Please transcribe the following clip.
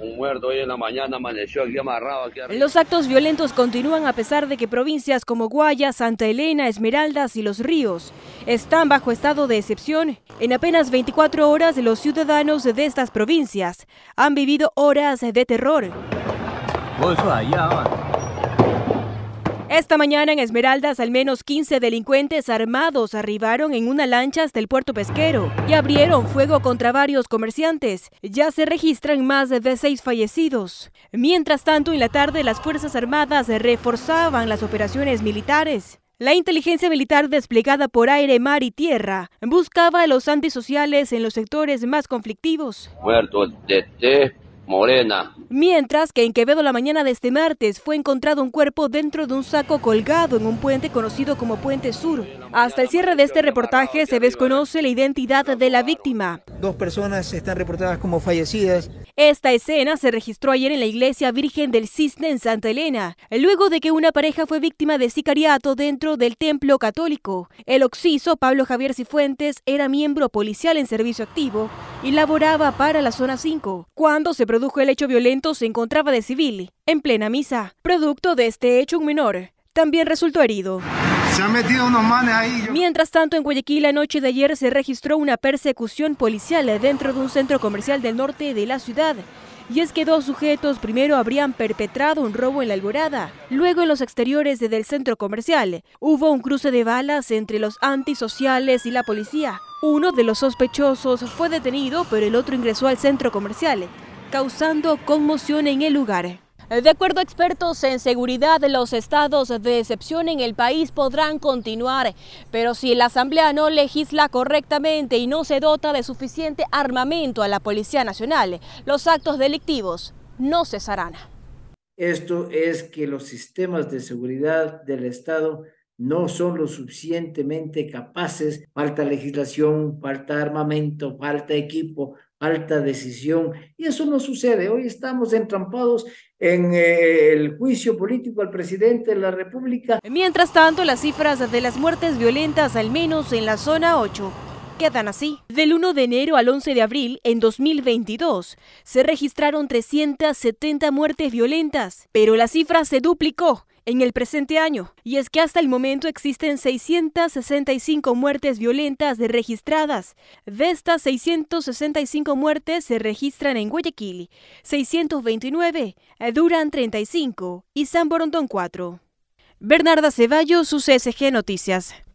un muerto hoy en la mañana amaneció aquí amarrado. Los actos violentos continúan a pesar de que provincias como Guaya, Santa Elena, Esmeraldas y Los Ríos están bajo estado de excepción. En apenas 24 horas los ciudadanos de estas provincias han vivido horas de terror. Esta mañana en Esmeraldas al menos 15 delincuentes armados arribaron en una lancha hasta el puerto pesquero y abrieron fuego contra varios comerciantes. Ya se registran más de seis fallecidos. Mientras tanto, en la tarde las Fuerzas Armadas reforzaban las operaciones militares. La inteligencia militar desplegada por aire, mar y tierra buscaba a los antisociales en los sectores más conflictivos. Morena. Mientras que en Quevedo la mañana de este martes fue encontrado un cuerpo dentro de un saco colgado en un puente conocido como Puente Sur. Hasta el cierre de este reportaje se desconoce la identidad de la víctima. Dos personas están reportadas como fallecidas esta escena se registró ayer en la iglesia Virgen del Cisne en Santa Elena, luego de que una pareja fue víctima de sicariato dentro del templo católico. El occiso Pablo Javier Cifuentes era miembro policial en servicio activo y laboraba para la zona 5. Cuando se produjo el hecho violento se encontraba de civil, en plena misa. Producto de este hecho un menor también resultó herido. Se han metido unos manes ahí. Mientras tanto, en Guayaquil, la noche de ayer se registró una persecución policial dentro de un centro comercial del norte de la ciudad. Y es que dos sujetos primero habrían perpetrado un robo en la alborada. Luego, en los exteriores del centro comercial, hubo un cruce de balas entre los antisociales y la policía. Uno de los sospechosos fue detenido, pero el otro ingresó al centro comercial, causando conmoción en el lugar. De acuerdo a expertos en seguridad, los estados de excepción en el país podrán continuar, pero si la Asamblea no legisla correctamente y no se dota de suficiente armamento a la Policía Nacional, los actos delictivos no cesarán. Esto es que los sistemas de seguridad del Estado no son lo suficientemente capaces, falta legislación, falta armamento, falta equipo, alta decisión. Y eso no sucede. Hoy estamos entrampados en eh, el juicio político al presidente de la República. Mientras tanto, las cifras de las muertes violentas, al menos en la zona 8, quedan así. Del 1 de enero al 11 de abril, en 2022, se registraron 370 muertes violentas, pero la cifra se duplicó en el presente año. Y es que hasta el momento existen 665 muertes violentas registradas. De estas 665 muertes se registran en Guayaquil, 629, eh, duran 35 y San Borondón 4. Bernarda Ceballos, CSG Noticias.